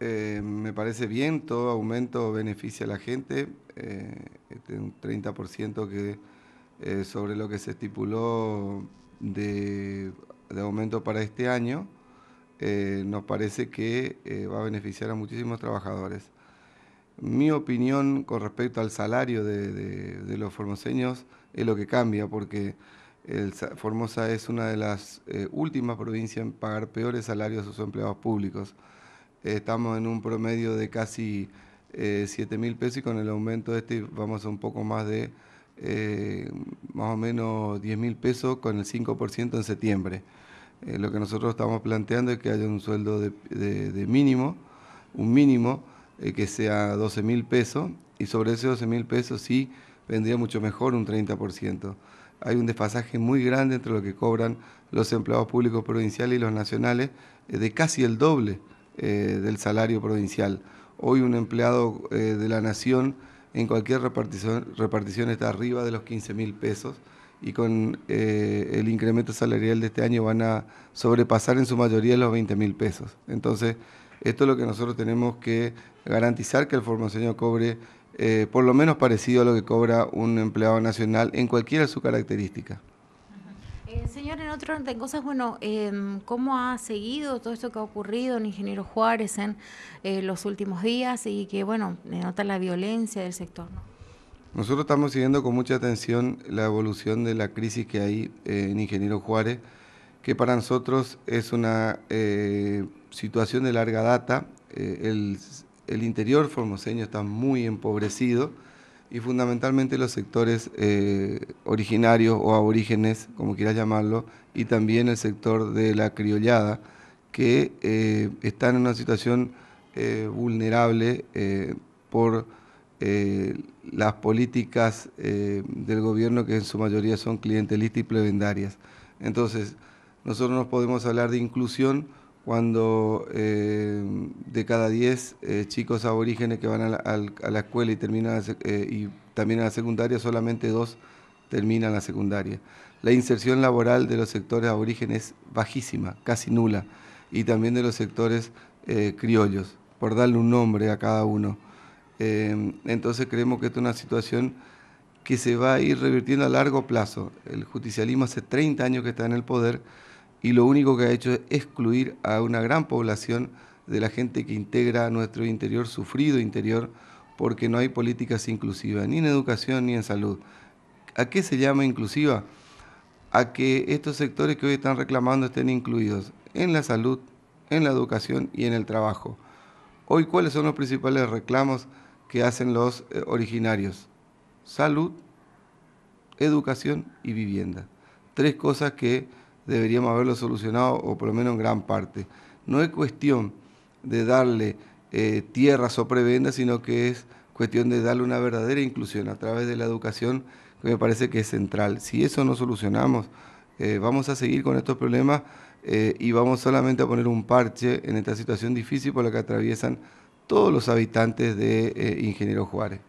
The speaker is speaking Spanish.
Eh, me parece bien, todo aumento beneficia a la gente, eh, este, un 30% que eh, sobre lo que se estipuló de, aumento para este año, nos parece que va a beneficiar a muchísimos trabajadores. Mi opinión con respecto al salario de, los formoseños es lo que cambia, porque Formosa es una de las últimas provincias en pagar peores salarios a sus empleados públicos estamos en un promedio de casi eh, 7 mil pesos y con el aumento este vamos a un poco más de eh, más o menos 10 mil pesos con el 5% en septiembre. Eh, lo que nosotros estamos planteando es que haya un sueldo de, mínimo, un mínimo eh, que sea 12 mil pesos y sobre ese 12 mil pesos sí vendría mucho mejor un 30%. Hay un desfasaje muy grande entre lo que cobran los empleados públicos provinciales y los nacionales de casi el doble. Eh, del salario provincial. Hoy un empleado eh, de la Nación en cualquier repartición, está arriba de los 15 mil pesos y con eh, el incremento salarial de este año van a sobrepasar en su mayoría los 20 mil pesos. Entonces, esto es lo que nosotros tenemos que garantizar que el formoseño cobre por lo menos parecido a lo que cobra un empleado nacional en cualquiera de sus características en otro orden cosas, bueno, em, ¿cómo ha seguido todo esto que ha ocurrido en Ingeniero Juárez en eh, los últimos días y que, bueno, nota la violencia del sector? Nosotros estamos siguiendo con mucha atención la evolución de la crisis que hay eh, en Ingeniero Juárez, que para nosotros es una eh, situación de larga data. El, el, interior formoseño está muy empobrecido y fundamentalmente los sectores eh, originarios o aborígenes, como quieras llamarlo, y también el sector de la criollada, que eh, están en una situación eh, vulnerable por las políticas del gobierno que en su mayoría son clientelistas y plebendarias. Entonces, nosotros no podemos hablar de inclusión, cuando eh, de cada 10 eh, chicos aborígenes que van a la, escuela y, terminan eh, y también a la secundaria, solamente dos terminan la secundaria. La inserción laboral de los sectores aborígenes es bajísima, casi nula, y también de los sectores criollos, por darle un nombre a cada uno. entonces creemos que esta es una situación que se va a ir revirtiendo a largo plazo. El justicialismo hace 30 años que está en el poder y lo único que ha hecho es excluir a una gran población de la gente que integra nuestro interior, sufrido interior, porque no hay políticas inclusivas, ni en educación ni en salud. ¿A qué se llama inclusiva? A que estos sectores que hoy están reclamando estén incluidos en la salud, en la educación y en el trabajo. Hoy, ¿cuáles son los principales reclamos que hacen los eh, originarios? Salud, educación y vivienda. Tres cosas que deberíamos haberlo solucionado, o por lo menos en gran parte. No es cuestión de darle eh, tierras o prebendas, sino que es cuestión de darle una verdadera inclusión a través de la educación, que me parece que es central. Si eso no solucionamos, eh, vamos a seguir con estos problemas eh, y vamos solamente a poner un parche en esta situación difícil por la que atraviesan todos los habitantes de Ingeniero Juárez.